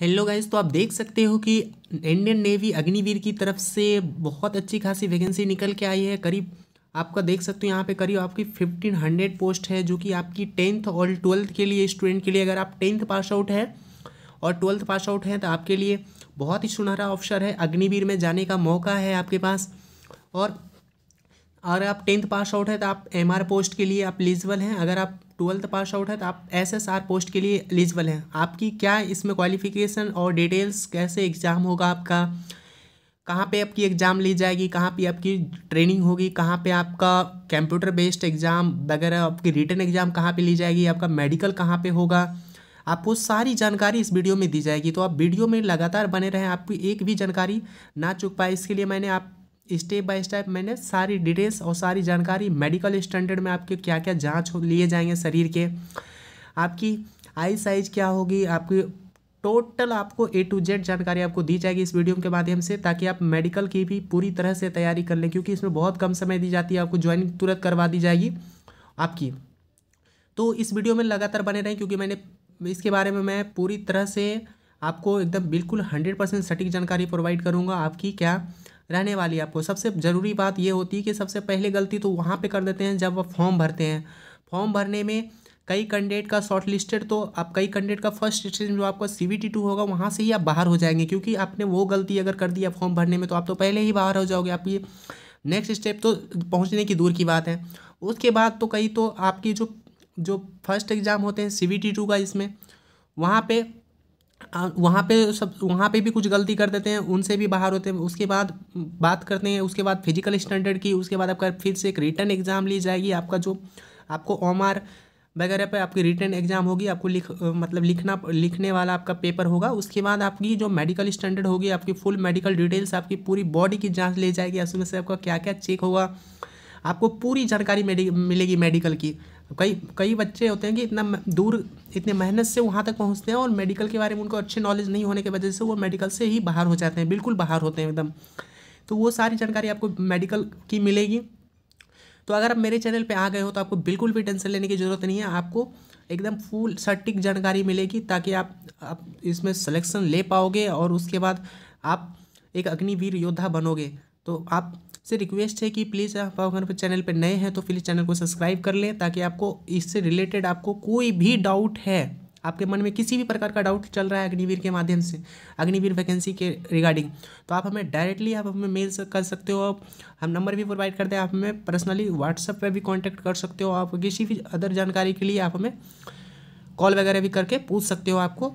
hello guys तो आप देख सकते हो कि इंडियन नेवी अग्निवीर की तरफ से बहुत अच्छी खासी वैकेंसी निकल के आई है करीब आपका देख सकते हो यहाँ पे करीब आपकी फिफ्टीन हंड्रेड पोस्ट है जो कि आपकी टेंथ और ट्वेल्थ के लिए स्टूडेंट के लिए अगर आप टेंथ पास आउट है और ट्वेल्थ पास आउट हैं तो आपके लिए बहुत ही सुनहरा अवसर है अग्निवीर में जाने का मौका है आपके पास और अगर आप टेंथ पास आउट है तो आप एम पोस्ट के लिए आप एलिजिबल हैं अगर आप ट्वेल्थ पास आउट है तो आप आर पोस्ट के लिए एलिजिबल हैं आपकी क्या इसमें क्वालिफिकेशन और डिटेल्स कैसे एग्ज़ाम होगा आपका कहाँ पे आपकी एग्ज़ाम ली जाएगी कहाँ पे आपकी ट्रेनिंग होगी कहाँ पे आपका कंप्यूटर बेस्ड एग्ज़ाम वगैरह आपकी रिटर्न एग्ज़ाम कहाँ पे ली जाएगी आपका मेडिकल कहाँ पे होगा आपको सारी जानकारी इस वीडियो में दी जाएगी तो आप वीडियो में लगातार बने रहें आपकी एक भी जानकारी ना चुक पाए इसके लिए मैंने आप स्टेप बाय स्टेप मैंने सारी डिटेल्स और सारी जानकारी मेडिकल स्टैंडर्ड में आपके क्या क्या जाँच लिए जाएंगे शरीर के आपकी आई साइज क्या होगी आपकी टोटल आपको ए टू जेड जानकारी आपको दी जाएगी इस वीडियो के माध्यम से ताकि आप मेडिकल की भी पूरी तरह से तैयारी कर लें क्योंकि इसमें बहुत कम समय दी जाती है आपको ज्वाइनिंग तुरंत करवा दी जाएगी आपकी तो इस वीडियो में लगातार बने रहें क्योंकि मैंने इसके बारे में मैं पूरी तरह से आपको एकदम बिल्कुल हंड्रेड परसेंट सटीक जानकारी प्रोवाइड करूँगा आपकी क्या रहने वाली है आपको सबसे ज़रूरी बात ये होती है कि सबसे पहले गलती तो वहाँ पर कर देते हैं जब आप फॉर्म भरते हैं फॉर्म भरने में कई कैंडिडेट का शॉर्ट लिस्टेड तो आप कई कैंडिडेट का फर्स्ट स्टेशन जो आपका सी वी टी टू होगा वहाँ से ही आप बाहर हो जाएंगे क्योंकि आपने वो गलती अगर कर दी है फॉर्म भरने में तो आप तो पहले ही बाहर हो जाओगे आप ये नेक्स्ट स्टेप तो पहुँचने की दूर की बात है उसके बाद तो कई तो आपकी जो जो फर्स्ट एग्ज़ाम होते हैं सी वी टी टू का इसमें वहाँ पर वहाँ पे सब वहाँ पे भी कुछ गलती कर देते हैं उनसे भी बाहर होते हैं उसके बाद बात करते हैं उसके बाद फिजिकल स्टैंडर्ड की उसके बाद आपका फिर से एक रिटर्न एग्ज़ाम ली जाएगी आपका जो आपको ओम वगैरह पे आपकी रिटर्न एग्ज़ाम होगी आपको लिख मतलब लिखना लिखने वाला आपका पेपर होगा उसके बाद आपकी जो मेडिकल स्टैंडर्ड होगी आपकी फुल मेडिकल डिटेल्स आपकी पूरी बॉडी की जाँच ले जाएगी उसमें से आपका क्या क्या चेक होगा आपको पूरी जानकारी मिलेगी मेडिकल की कई कई बच्चे होते हैं कि इतना दूर इतने मेहनत से वहाँ तक पहुँचते हैं और मेडिकल के बारे में उनको अच्छे नॉलेज नहीं होने की वजह से वो मेडिकल से ही बाहर हो जाते हैं बिल्कुल बाहर होते हैं एकदम तो वो सारी जानकारी आपको मेडिकल की मिलेगी तो अगर आप मेरे चैनल पे आ गए हो तो आपको बिल्कुल भी टेंशन लेने की ज़रूरत नहीं है आपको एकदम फुल सटीक जानकारी मिलेगी ताकि आप आप इसमें सिलेक्शन ले पाओगे और उसके बाद आप एक अग्निवीर योद्धा बनोगे तो आप से रिक्वेस्ट है कि प्लीज़ आप अगर चैनल पर नए हैं तो प्लीज़ चैनल को सब्सक्राइब कर लें ताकि आपको इससे रिलेटेड आपको कोई भी डाउट है आपके मन में किसी भी प्रकार का डाउट चल रहा है अग्निवीर के माध्यम से अग्निवीर वैकेंसी के रिगार्डिंग तो आप हमें डायरेक्टली आप हमें मेल कर सकते हो आप हम नंबर भी प्रोवाइड करते हैं आप हमें पर्सनली व्हाट्सअप पर भी कॉन्टैक्ट कर सकते हो आप किसी भी अदर जानकारी के लिए आप हमें कॉल वगैरह भी करके पूछ सकते हो आपको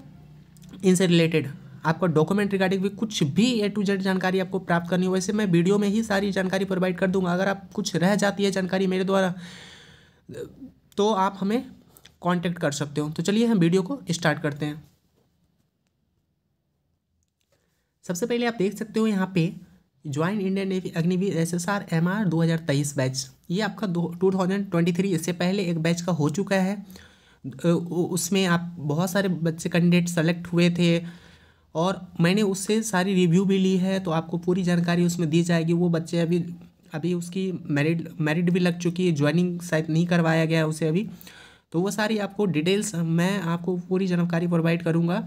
इनसे रिलेटेड आपका डॉक्यूमेंट रिगार्डिंग भी कुछ भी ए टू जेड जानकारी आपको प्राप्त करनी हो वैसे मैं वीडियो में ही सारी जानकारी प्रोवाइड कर दूंगा अगर आप कुछ रह जाती है जानकारी मेरे द्वारा तो आप हमें कॉन्टेक्ट कर सकते हो तो चलिए हम वीडियो को स्टार्ट करते हैं सबसे पहले आप देख सकते हो यहाँ पे joint Indian Navy Agniveer S S R M R दो हज़ार तेईस बैच ये आपका दो टू थाउजेंड ट्वेंटी थ्री इससे पहले एक बैच का हो चुका है उसमें आप बहुत सारे बच्चे कैंडिडेट सेलेक्ट हुए थे और मैंने उससे सारी रिव्यू भी ली है तो आपको पूरी जानकारी उसमें दी जाएगी वो बच्चे अभी अभी उसकी मैरिड मैरिड भी लग चुकी है ज्वाइनिंग शायद नहीं करवाया गया है उसे अभी तो वो सारी आपको डिटेल्स मैं आपको पूरी जानकारी प्रोवाइड करूँगा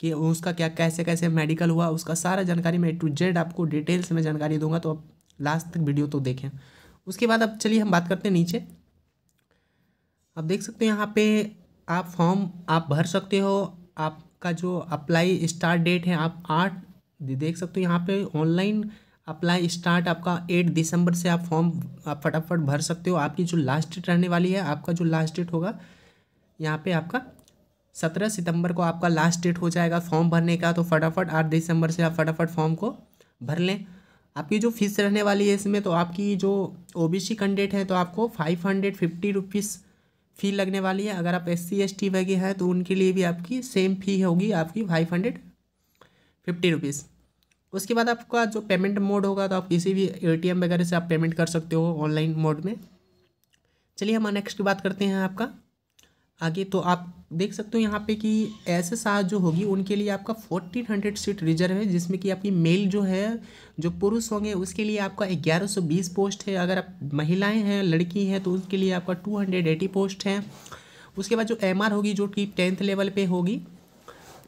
कि उसका क्या कैसे कैसे मेडिकल हुआ उसका सारा जानकारी मैं टू जेड आपको डिटेल्स में जानकारी दूंगा तो आप लास्ट तक वीडियो तो देखें उसके बाद अब चलिए हम बात करते हैं नीचे आप देख सकते हैं यहाँ पे आप फॉर्म आप भर सकते हो आप का जो अप्लाई स्टार्ट डेट है आप आठ देख सकते हो यहाँ पे ऑनलाइन अप्लाई स्टार्ट आपका एट दिसंबर से आप फॉर्म आप फटाफट भर सकते हो आपकी जो लास्ट डेट रहने वाली है आपका जो लास्ट डेट होगा यहाँ पे आपका सत्रह सितंबर को आपका लास्ट डेट हो जाएगा फॉर्म भरने का तो फटाफट आठ दिसंबर से आप फटाफट फॉर्म को भर लें आपकी जो फ़ीस रहने वाली है इसमें तो आपकी जो ओबीसी कैंडिडेट है तो आपको five hundred fifty rupees fee लगने वाली है अगर आप एस सी एस टी वगैरह हैं तो उनके लिए भी आपकी सेम फ़ी होगी आपकी फाइव हंड्रेड फिफ्टी रुपीज़ उसके बाद आपका जो पेमेंट मोड होगा तो आप किसी भी ए वगैरह से आप पेमेंट कर सकते हो ऑनलाइन मोड में चलिए हम नेक्स्ट बात करते हैं आपका आगे तो आप देख सकते हो यहाँ पे कि एस एस आर जो होगी उनके लिए आपका फोर्टीन हंड्रेड सीट रिजर्व है जिसमें कि आपकी मेल जो है जो पुरुष होंगे उसके लिए आपका ग्यारह सौ बीस पोस्ट है अगर आप महिलाएं हैं लड़की हैं तो उसके लिए आपका टू हंड्रेड एटी पोस्ट है उसके बाद जो एम आर होगी जो कि टेंथ लेवल पे होगी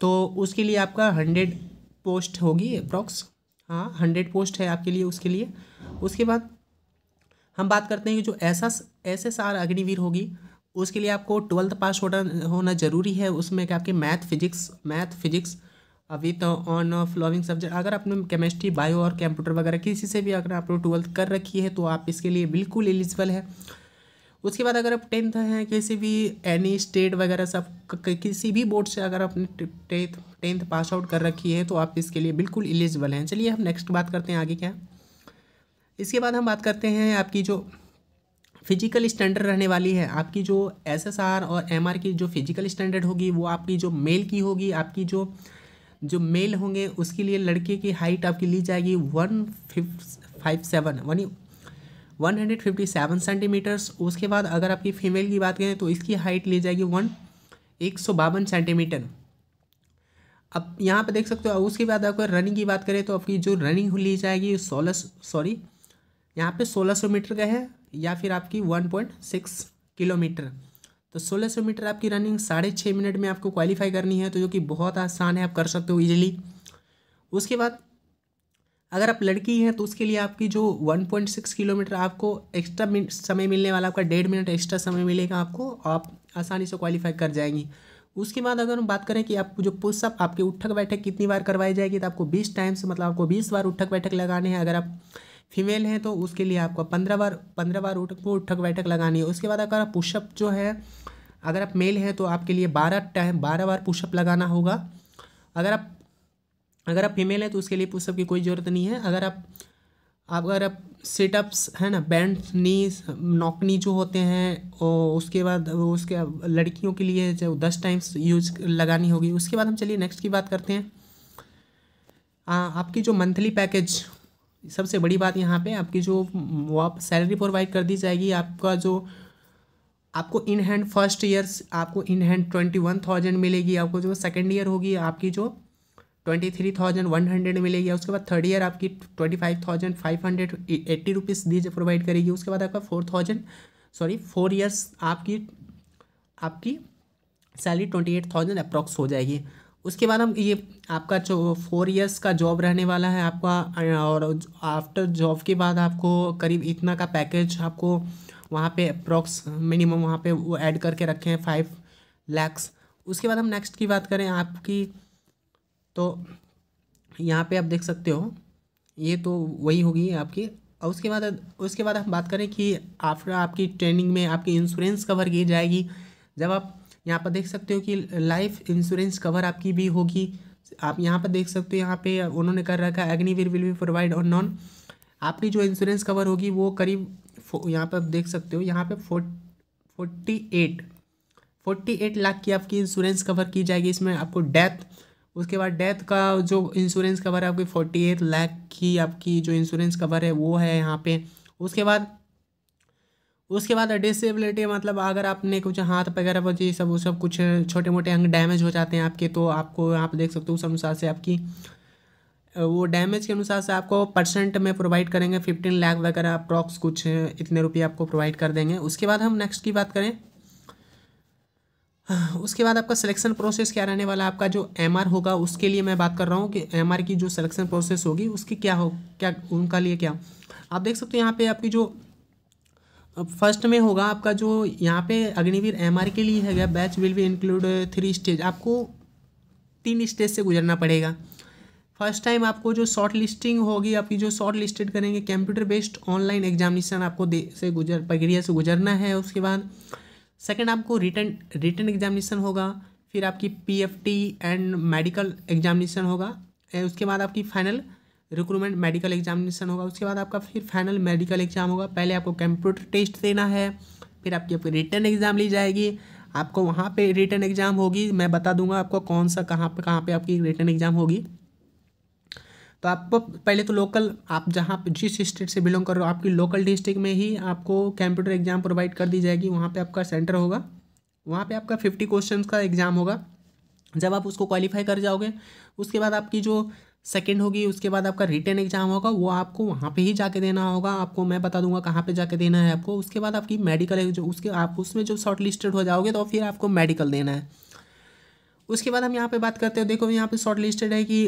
तो उसके लिए आपका हंड्रेड पोस्ट होगी अप्रॉक्स हाँ हंड्रेड पोस्ट है आपके लिए उसके लिए उसके बाद हम बात करते हैं कि जो S S S S R Agniveer होगी उसके लिए आपको ट्वेल्थ पास होना होना ज़रूरी है उसमें क्या आपके math physics math physics with on following subject अगर आपने केमिस्ट्री बायो और कंप्यूटर वगैरह किसी से भी अगर आपने ट्वेल्थ कर रखी है तो आप इसके लिए बिल्कुल एलिजिबल है उसके बाद अगर आप टेंथ हैं किसी भी एनी स्टेट वगैरह सब किसी भी बोर्ड से अगर आपने टेंथ टेंथ पास आउट कर रखी है तो आप इसके लिए बिल्कुल एलिजिबल हैं चलिए हम नेक्स्ट बात करते हैं आगे क्या इसके बाद हम बात करते हैं आपकी जो फिजिकल स्टैंडर्ड रहने वाली है आपकी जो एस और एम की जो फिजिकल स्टैंडर्ड होगी वो आपकी जो मेल की होगी आपकी जो जो मेल होंगे उसके लिए लड़के की हाइट आपकी ली जाएगी वन फाइव सेवन यानी one hundred fifty seven centimetres उसके बाद अगर आपकी फीमेल की बात करें तो इसकी हाइट ली जाएगी वन एक सौ बावन सेंटीमीटर अब यहाँ पर देख सकते हो उसके बाद अगर रनिंग की बात करें तो आपकी जो रनिंग ली जाएगी सोलह सॉरी यहाँ पे सोलह सौ मीटर का है या फिर आपकी वन पॉइंट सिक्स किलोमीटर तो सोलह सौ मीटर आपकी रनिंग साढ़े छः मिनट में आपको क्वालिफाई करनी है तो जो कि बहुत आसान है आप कर सकते हो ईजिली उसके बाद अगर आप लड़की हैं तो उसके लिए आपकी जो 1.6 किलोमीटर आपको एक्स्ट्रा समय मिलने वाला आपका डेढ़ मिनट एक्स्ट्रा समय मिलेगा आपको आप आसानी से क्वालिफाई कर जाएंगी उसके बाद अगर हम बात करें कि आपको जो पुशअप आपके उठक बैठक कितनी बार करवाई जाएगी तो आपको बीस टाइम से मतलब आपको बीस बार उठक बैठक लगाने हैं अगर आप फीमेल हैं तो उसके लिए आपको पंद्रह बार पंद्रह बार उठक उठक बैठक लगानी है उसके बाद अगर आप पुशअप जो है अगर आप मेल हैं तो आपके लिए बारह टाइम बारह बार पुशअप लगाना होगा अगर आप अगर आप फीमेल हैं तो उसके लिए पुशअप की कोई ज़रूरत नहीं है अगर आप अगर आप सिटअप्स है ना बैंड नी नॉकनी जो होते हैं और उसके बाद उसके लड़कियों के लिए जो दस टाइम्स यूज लगानी होगी उसके बाद हम चलिए नेक्स्ट की बात करते हैं आ, आपकी जो मंथली पैकेज सबसे बड़ी बात यहाँ पे आपकी जो वो आप सैलरी प्रोवाइड कर दी जाएगी आपका जो आपको इन हैंड फर्स्ट ईयर आपको in hand twenty one thousand मिलेगी आपको जो सेकेंड ईयर होगी आपकी जो twenty three thousand one hundred मिलेगी उसके बाद थर्ड ईयर आपकी twenty five thousand five hundred eighty rupees दीजिए प्रोवाइड करेगी उसके बाद आपका four thousand sorry four years आपकी आपकी salary twenty eight thousand approx हो जाएगी उसके बाद हम ये आपका जो फोर इयर्स का जॉब रहने वाला है आपका और आफ्टर जॉब के बाद आपको करीब इतना का पैकेज आपको वहाँ पे अप्रॉक्स मिनिमम वहाँ पे वो ऐड करके रखे हैं फाइव लैक्स उसके बाद हम नेक्स्ट की बात करें आपकी तो यहाँ पे आप देख सकते हो ये तो वही होगी आपकी और उसके बाद उसके बाद हम बात करें कि आफ्टर आपकी ट्रेनिंग में आपकी इंश्योरेंस कवर की जाएगी जब आप यहाँ पर देख सकते हो कि लाइफ इंश्योरेंस कवर आपकी भी होगी आप यहाँ पर देख सकते हो यहाँ पे उन्होंने कर रखा है अग्निवीर विल बी प्रोवाइड और नॉन आपकी जो इंश्योरेंस कवर होगी वो करीब यहाँ पर देख सकते हो यहाँ पे forty eight forty eight lakh की आपकी इंश्योरेंस कवर की जाएगी इसमें आपको डेथ उसके बाद डेथ का जो इंश्योरेंस कवर है आपकी फोर्टी एट लाख की आपकी जो इंश्योरेंस कवर है वो है यहाँ पे उसके बाद उसके बाद डिसेबिलिटी मतलब अगर आपने कुछ हाथ वगैरह वो सब वो सब कुछ छोटे मोटे अंग डैमेज हो जाते हैं आपके तो आपको आप देख सकते हो उस अनुसार से आपकी वो डैमेज के अनुसार से आपको परसेंट में प्रोवाइड करेंगे फिफ्टीन लाख वगैरह अप्रॉक्स कुछ इतने रुपये आपको प्रोवाइड कर देंगे उसके बाद हम नेक्स्ट की बात करें उसके बाद आपका सिलेक्शन प्रोसेस क्या रहने वाला आपका जो एम होगा उसके लिए मैं बात कर रहा हूँ कि एम की जो सिलेक्शन प्रोसेस होगी उसकी क्या हो क्या उनका लिए क्या आप देख सकते हो यहाँ पे आपकी जो अब फर्स्ट में होगा आपका जो यहाँ पे अग्निवीर एम के लिए है गया batch will be include three stage आपको तीन स्टेज से गुजरना पड़ेगा फर्स्ट टाइम आपको जो शॉर्ट लिस्टिंग होगी आपकी जो शॉर्ट लिस्टेड करेंगे कंप्यूटर बेस्ड ऑनलाइन एग्जामिनेशन आपको दे से गुजर प्रक्रिया से गुजरना है उसके बाद सेकेंड आपको रिटर्न रिटर्न एग्जामिनेशन होगा फिर आपकी P F T and medical examination होगा उसके बाद आपकी फाइनल रिक्रूटमेंट मेडिकल एग्जामिनेशन होगा उसके बाद आपका फिर फाइनल मेडिकल एग्जाम होगा पहले आपको कंप्यूटर टेस्ट देना है फिर आपकी आपकी रिटर्न एग्ज़ाम ली जाएगी आपको वहाँ पे रिटर्न एग्ज़ाम होगी मैं बता दूंगा आपको कौन सा कहाँ पे कहाँ पे आपकी रिटर्न एग्ज़ाम होगी तो आपको पहले तो लोकल आप जहाँ जिस स्टेट से बिलोंग कर रहे हो आपकी लोकल डिस्ट्रिक्ट में ही आपको कंप्यूटर एग्ज़ाम प्रोवाइड कर दी जाएगी वहाँ पर आपका सेंटर होगा वहाँ पर आपका फिफ्टी क्वेश्चन का एग्ज़ाम होगा जब आप उसको क्वालिफाई कर जाओगे उसके बाद आपकी जो सेकेंड होगी उसके बाद आपका रिटर्न एग्जाम होगा वो आपको वहाँ पे ही जाके देना होगा आपको मैं बता दूंगा कहाँ पे जाके देना है आपको उसके बाद आपकी मेडिकल जो उसके आप उसमें जो शॉर्ट लिस्टेड हो जाओगे तो फिर आपको मेडिकल देना है उसके बाद हम यहाँ पे बात करते हैं देखो यहाँ पे शॉर्ट लिस्टेड है कि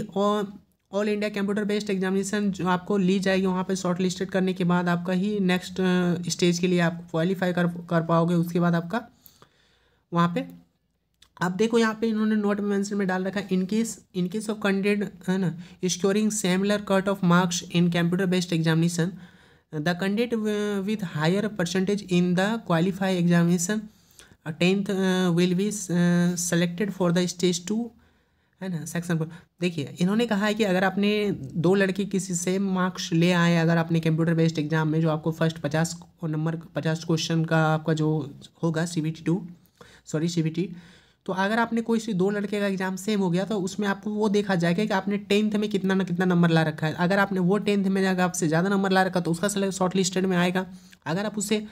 all India computer based examination जो आपको ली जाएगी वहाँ पर शॉर्ट लिस्टेड करने के बाद आपका ही नेक्स्ट स्टेज uh, के लिए आप क्वालिफाई कर कर पाओगे उसके बाद आपका वहाँ पर अब देखो यहाँ पे इन्होंने नोट में मेंशन में डाल रखा है इनकेस इनकेस ऑफ कंडेड है ना scoring similar cut off marks in computer based examination the candidate with higher percentage in the qualify examination tenth will be selected for the stage two है ना section पर देखिए इन्होंने कहा है कि अगर आपने दो लड़के किसी से मार्क्स ले आए अगर आपने कंप्यूटर बेस्ड एग्जाम में जो आपको फर्स्ट पचास नंबर पचास क्वेश्चन का आपका जो होगा C B T two sorry C B T तो अगर आपने कोई से दो लड़के का एग्जाम सेम हो गया तो उसमें आपको वो देखा जाएगा कि आपने टेंथ में कितना ना कितना नंबर ला रखा है अगर आपने वो टेंथ में अगर आपसे ज़्यादा नंबर ला रखा तो उसका सिलेक्ट शॉर्ट लिस्टेड में आएगा अगर आप उसे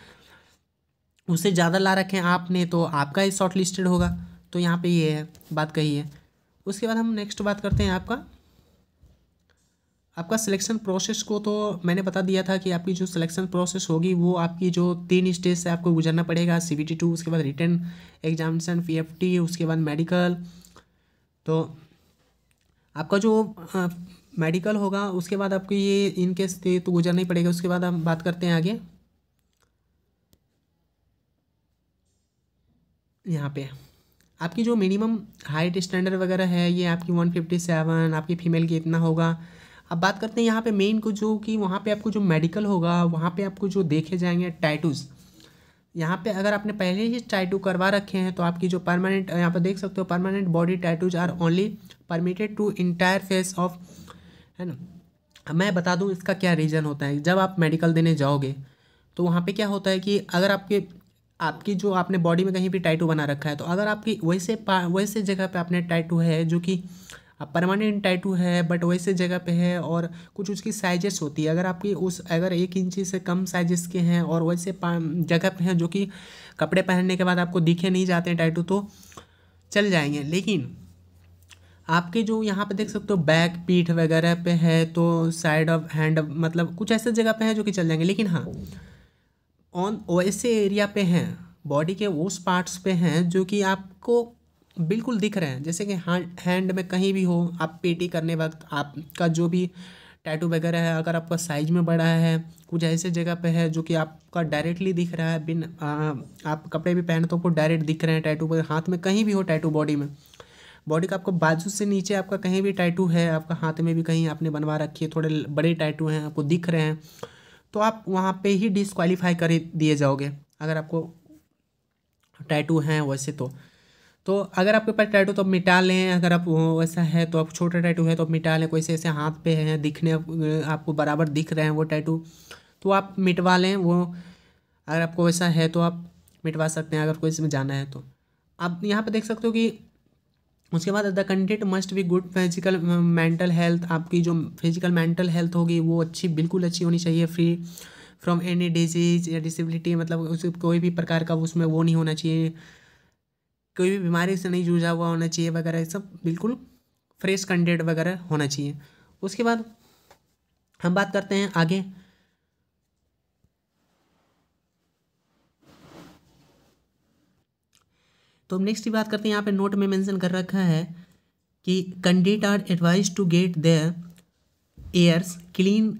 उससे ज़्यादा ला रखें आपने तो आपका ही शॉर्ट लिस्टेड होगा तो यहाँ पर ये है बात कही है उसके बाद हम नेक्स्ट बात करते हैं आपका आपका सिलेक्शन प्रोसेस को तो मैंने बता दिया था कि आपकी जो सिलेक्शन प्रोसेस होगी वो आपकी जो तीन स्टेज से आपको गुजरना पड़ेगा सी बी टी टू उसके बाद written examination P F T उसके बाद मेडिकल तो आपका जो आ, मेडिकल होगा उसके बाद आपको ये इनकेस तो गुजरना ही पड़ेगा उसके बाद हम बात करते हैं आगे यहाँ पे आपकी जो मिनिमम हाइट स्टैंडर्ड वगैरह है ये आपकी वन फिफ्टी सेवन आपकी फ़ीमेल की इतना होगा अब बात करते हैं यहाँ पे मेन को जो कि वहाँ पे आपको जो मेडिकल होगा वहाँ पे आपको जो देखे जाएंगे टाइटूज़ यहाँ पे अगर आपने पहले ही टाइटू करवा रखे हैं तो आपकी जो परमानेंट यहाँ पर देख सकते हो permanent body tattoos are only permitted to entire face of है ना मैं बता दूँ इसका क्या रीज़न होता है जब आप मेडिकल देने जाओगे तो वहाँ पर क्या होता है कि अगर आपके आपकी जो आपने बॉडी में कहीं भी टाइटू बना रखा है तो अगर आपकी वैसे वैसे जगह पे आपने टाइटू है जो कि अब परमानेंट टैटू है बट वैसे जगह पे है और कुछ उसकी साइजेस होती है अगर आपकी उस अगर एक इंची से कम साइजेस के हैं और वैसे जगह पे हैं जो कि कपड़े पहनने के बाद आपको दिखे नहीं जाते हैं टैटू तो चल जाएंगे लेकिन आपके जो यहाँ पे देख सकते हो बैक पीठ वगैरह पे है तो साइड ऑफ हैंड मतलब कुछ ऐसे जगह पे है जो कि चल जाएंगे लेकिन हाँ ऑन वैसे एरिया पे हैं बॉडी के उस पार्ट्स पे हैं जो कि आपको बिल्कुल दिख रहे हैं जैसे कि हैंड में कहीं भी हो आप पेटी करने वक्त आपका जो भी टैटू वगैरह है अगर आपका साइज में बड़ा है कुछ ऐसे जगह पे है जो कि आपका डायरेक्टली दिख रहा है बिन आ, आप कपड़े भी पहन तो आपको डायरेक्ट दिख रहे हैं टैटू पर हाथ में कहीं भी हो टैटू बॉडी में बॉडी का आपको बाजू से नीचे आपका कहीं भी टैटू है आपका हाथ में भी कहीं आपने बनवा रखी है थोड़े बड़े टैटू हैं आपको दिख रहे हैं तो आप वहाँ पर ही डिसक्वालीफाई कर दिए जाओगे अगर आपको टैटू हैं वैसे तो तो अगर आपके पास टैटू तो आप मिटा लें अगर आप वैसा है तो आप छोटा टैटू है तो आप मिटा लें कोई से ऐसे हाथ पे हैं दिखने आपको बराबर दिख रहे हैं वो टैटू तो आप मिटवा लें वो अगर आपको वैसा है तो आप मिटवा सकते हैं अगर कोई इसमें जाना है तो आप यहाँ पर देख सकते हो कि उसके बाद the content must be good physical mental health आपकी जो फिजिकल मेंटल हेल्थ होगी वो अच्छी बिल्कुल अच्छी होनी चाहिए फ्री फ्रॉम एनी डिजीज़ या डिसेबिलिटी मतलब उस कोई भी प्रकार का उसमें वो नहीं होना चाहिए कोई भी बीमारी से नहीं जूझा हुआ होना चाहिए वगैरह ये सब बिल्कुल फ्रेश कंटेंट वगैरह होना चाहिए उसके बाद हम बात करते हैं आगे तो नेक्स्ट की बात करते हैं यहाँ पे नोट में मेंशन कर रखा है कि candidate are advise to get the ears clean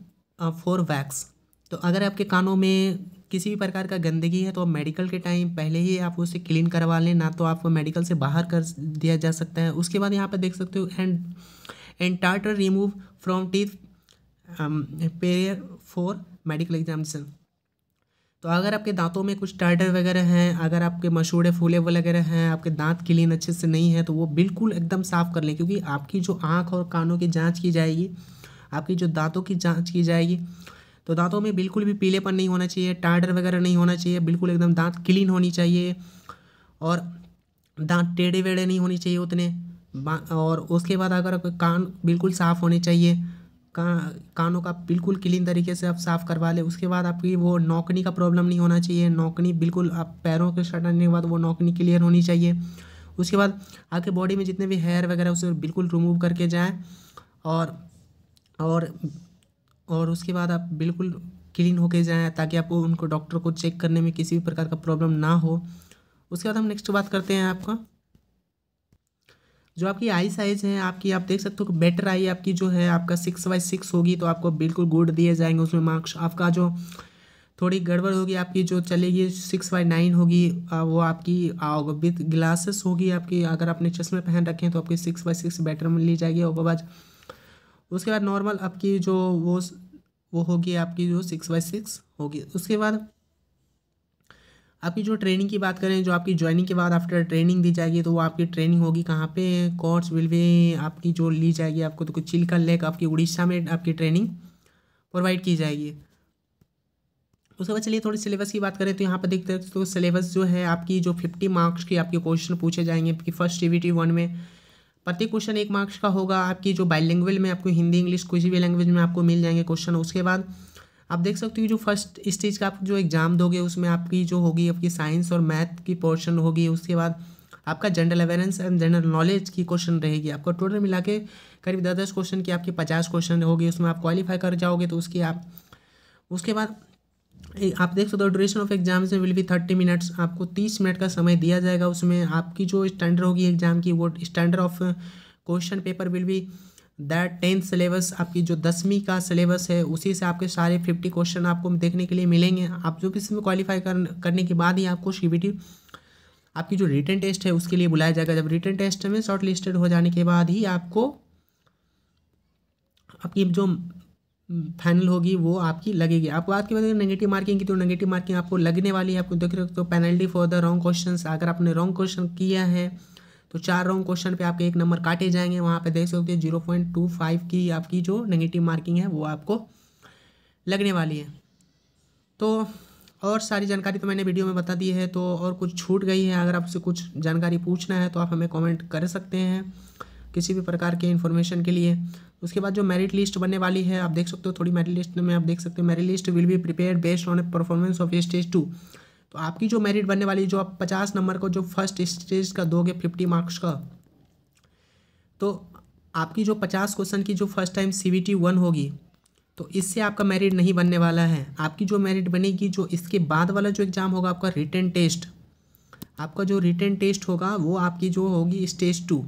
for wax तो अगर आपके कानों में किसी भी प्रकार का गंदगी है तो आप मेडिकल के टाइम पहले ही आप उसे क्लीन करवा लें ना तो आपको मेडिकल से बाहर कर दिया जा सकता है उसके बाद यहाँ पर देख सकते हो and and tartar remove from teeth prior for medical examination तो अगर आपके दांतों में कुछ टार्टर वगैरह हैं अगर आपके मशूड़े फूले वगैरह हैं आपके दांत क्लीन अच्छे से नहीं है तो वो बिल्कुल एकदम साफ़ कर लें क्योंकि आपकी जो आँख और कानों की जाँच की जाएगी आपकी जो दांतों की जाँच की जाएगी तो दांतों में बिल्कुल भी पीलेपन नहीं होना चाहिए टाइडर वगैरह नहीं होना चाहिए बिल्कुल एकदम दांत क्लीन होनी चाहिए और दांत टेढ़े वेढ़े नहीं होने चाहिए उतने और उसके बाद अगर कान बिल्कुल साफ़ होने चाहिए का, कानों का बिल्कुल क्लीन तरीके से आप साफ़ करवा लें उसके बाद आपकी वो नौकनी का प्रॉब्लम नहीं होना चाहिए नौकनी बिल्कुल आप पैरों के सटने के बाद वो नौकनी क्लियर होनी चाहिए उसके बाद आपके बॉडी में जितने भी हेयर वगैरह उसे बिल्कुल रिमूव करके जाएँ और और और उसके बाद आप बिल्कुल क्लीन होके जाएँ ताकि आपको उनको डॉक्टर को चेक करने में किसी भी प्रकार का प्रॉब्लम ना हो उसके बाद हम नेक्स्ट बात करते हैं आपका जो आपकी आई साइज़ है आपकी आप देख सकते हो कि बेटर आई आपकी जो है आपका सिक्स बाई सिक्स होगी तो आपको बिल्कुल गुड दिए जाएंगे उसमें मार्क्स आपका जो थोड़ी गड़बड़ होगी आपकी जो चलेगी सिक्स बाई नाइन होगी वो आपकी विथ ग्लासेस होगी आपकी अगर आपने चश्मे पहन रखे हैं तो आपकी सिक्स बाई सिक्स बेटर मिल ली जाएगी और बाद उसके बाद नॉर्मल आपकी जो वो वो होगी आपकी जो सिक्स बाई सिक्स होगी उसके बाद आपकी जो ट्रेनिंग की बात करें जो आपकी ज्वाइनिंग के बाद आफ्टर ट्रेनिंग दी जाएगी तो वो आपकी ट्रेनिंग होगी कहाँ पे कोर्स विल भी आपकी जो ली जाएगी आपको तो कुछ चिल्का लेक आपकी उड़ीसा में आपकी ट्रेनिंग प्रोवाइड की जाएगी उसके बाद चलिए थोड़ी सिलेबस की बात करें तो यहाँ पर देखते हैं तो सिलेबस जो है आपकी जो फिफ्टी मार्क्स की आपके क्वेश्चन पूछे जाएंगे आपकी फर्स्ट टी वन में प्रत्येक क्वेश्चन एक मार्क्स का होगा आपकी जो बाइलैंग्वेज में आपको हिंदी इंग्लिश किसी भी लैंग्वेज में आपको मिल जाएंगे क्वेश्चन उसके बाद आप देख सकते हो जो फर्स्ट स्टेज का आप जो एग्ज़ाम दोगे उसमें आपकी जो होगी आपकी साइंस और मैथ की पोर्शन होगी उसके बाद आपका general awareness and general knowledge की क्वेश्चन रहेगी आपका टोटल मिला के करीब दस दस क्वेश्चन की आपकी पचास क्वेश्चन होगी उसमें आप क्वालिफाई कर जाओगे तो उसकी आप उसके बाद आप देख सकते हो ड्यूरेशन ऑफ एग्जाम्स में विल बी थर्टी मिनट्स आपको तीस मिनट का समय दिया जाएगा उसमें आपकी जो स्टैंडर्ड होगी एग्जाम की वो standard of question paper will be that tenth syllabus आपकी जो दसवीं का सिलेबस है उसी से आपके सारे फिफ्टी क्वेश्चन आपको देखने के लिए मिलेंगे आप जो किसी में क्वालिफाई कर, करने के बाद ही आपको सी आपकी जो रिटर्न टेस्ट है उसके लिए बुलाया जाएगा जब रिटर्न टेस्ट में शॉर्ट लिस्टेड हो जाने के बाद ही आपको आपकी जो फाइनल होगी वो आपकी लगेगी आप बात की बात करें नेगेटिव मार्किंग की तो नेगेटिव मार्किंग आपको लगने वाली है आपको देख रहे हो तो penalty for the wrong question अगर आपने रॉन्ग क्वेश्चन किया है तो चार रॉन्ग क्वेश्चन पे आपके एक नंबर काटे जाएंगे वहाँ पे देख सकते हो जीरो पॉइंट टू फाइव की आपकी जो नेगेटिव मार्किंग है वो आपको लगने वाली है तो और सारी जानकारी तो मैंने वीडियो में बता दी है तो और कुछ छूट गई है अगर आपसे कुछ जानकारी पूछना है तो आप हमें कॉमेंट कर सकते हैं किसी भी प्रकार के इन्फॉर्मेशन के लिए उसके बाद जो मेरिट लिस्ट बनने वाली है आप देख सकते हो थोड़ी मेरिट लिस्ट में आप देख सकते हो merit list will be prepare based on performance of stage two तो आपकी जो मेरिट बनने वाली जो आप पचास नंबर को जो फर्स्ट स्टेज का दोगे फिफ्टी मार्क्स का तो आपकी जो पचास क्वेश्चन की जो first time C B T one होगी तो इससे आपका मेरिट नहीं बनने वाला है आपकी जो मेरिट बनेगी जो इसके बाद वाला जो एग्ज़ाम होगा आपका रिटर्न टेस्ट आपका जो रिटर्न टेस्ट होगा वो आपकी जो होगी स्टेज टू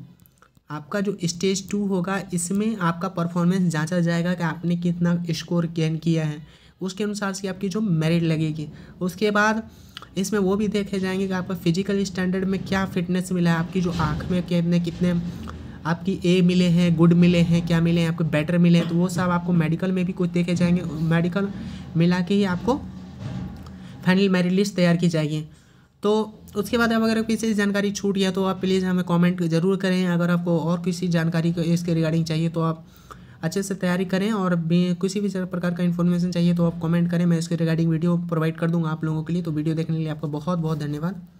आपका जो स्टेज टू होगा इसमें आपका परफॉर्मेंस जांचा जाएगा कि आपने कितना स्कोर गेन किया है उसके अनुसार से आपकी जो मेरिट लगेगी उसके बाद इसमें वो भी देखे जाएंगे कि आपका फिजिकल स्टैंडर्ड में क्या फिटनेस मिला है आपकी जो आँख में कितने कितने आपकी ए मिले हैं गुड मिले हैं क्या मिले हैं आपको बेटर मिले हैं तो वो सब आपको मेडिकल में भी कुछ देखे जाएंगे मेडिकल मिला के ही आपको फाइनल मेरिट लिस्ट तैयार की जाएगी तो उसके बाद अब अगर किसी जानकारी छूट गया तो आप प्लीज़ हमें कॉमेंट ज़रूर करें अगर आपको और किसी जानकारी इसके रिगार्डिंग चाहिए तो आप अच्छे से तैयारी करें और किसी भी प्रकार का इन्फॉर्मेशन चाहिए तो आप कमेंट करें मैं इसके रिगार्डिंग वीडियो प्रोवाइड कर दूंगा आप लोगों के लिए तो वीडियो देखने के लिए आपका बहुत बहुत धन्यवाद